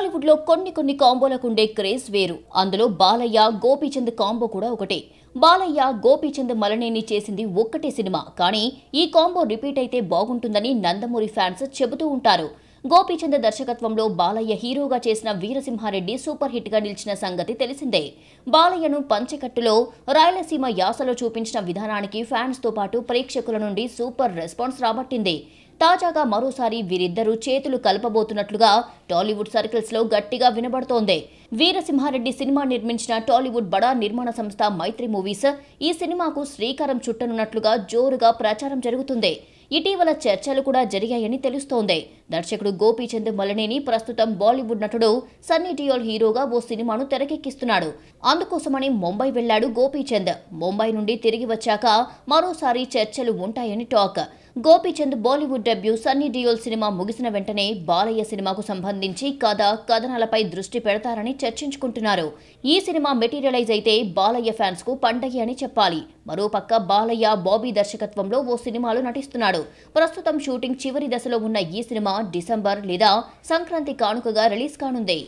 టాలీవుడ్ లో కొన్ని కొన్ని కాంబోలకు ఉండే క్రేజ్ వేరు అందులో బాలయ్య గోపీచంద్ కాంబో కూడా ఒకటే బాలయ్య గోపీచంద్ మలనేని చేసింది ఒక్కటే సినిమా కానీ ఈ కాంబో రిపీట్ అయితే బాగుంటుందని నందమూరి ఫ్యాన్స్ చెబుతూ ఉంటారు గోపీచంద్ దర్శకత్వంలో బాలయ్య హీరోగా చేసిన వీరసింహారెడ్డి సూపర్ హిట్ గా నిలిచిన సంగతి తెలిసిందే బాలయ్యను పంచకట్టులో రాయలసీమ యాసలో చూపించిన విధానానికి ఫ్యాన్స్ తో పాటు ప్రేక్షకుల నుండి సూపర్ రెస్పాన్స్ రాబట్టింది తాజాగా మరోసారి వీరిద్దరూ చేతులు కలపబోతున్నట్లుగా టాలీవుడ్ సర్కిల్స్ లో గట్టిగా వినబడుతోంది వీరసింహారెడ్డి సినిమా నిర్మించిన టాలీవుడ్ బడా నిర్మాణ సంస్థ మైత్రి మూవీస్ ఈ సినిమాకు శ్రీకారం చుట్టనున్నట్లుగా జోరుగా ప్రచారం జరుగుతుంది ఇటీవల చర్చలు కూడా జరిగాయని తెలుస్తోంది దర్శకుడు గోపీచంద్ మలనేని ప్రస్తుతం బాలీవుడ్ నటుడు సన్నీ డియోల్ హీరోగా ఓ సినిమాను తెరకెక్కిస్తున్నాడు అందుకోసమని ముంబై వెళ్లాడు గోపీచంద్ ముంబై నుండి తిరిగి వచ్చాక మరోసారి చర్చలు ఉంటాయని talk Gopichand Bollywood debut Sunny Deol cinema ముగిసిన వెంటనే బాలయ్య సినిమాకు సంబంధించి కథ కథనాలపై దృష్టి పెడతారని చర్చించుకుంటున్నారు ఈ సినిమా మెటీరియలైజ్ అయితే బాలయ్య ఫ్యాన్స్ కు పండగ అని చెప్పాలి మరోపక్క బాలయ్య బాబీ దర్శకత్వంలో ఓ సినిమాలో నటిస్తున్నాడు ప్రస్తుతం షూటింగ్ చివరి దశలో ఉన్న ఈ సినిమా డిసెంబర్ లేదా సంక్రాంతి కానుకగా రిలీజ్ కానుంది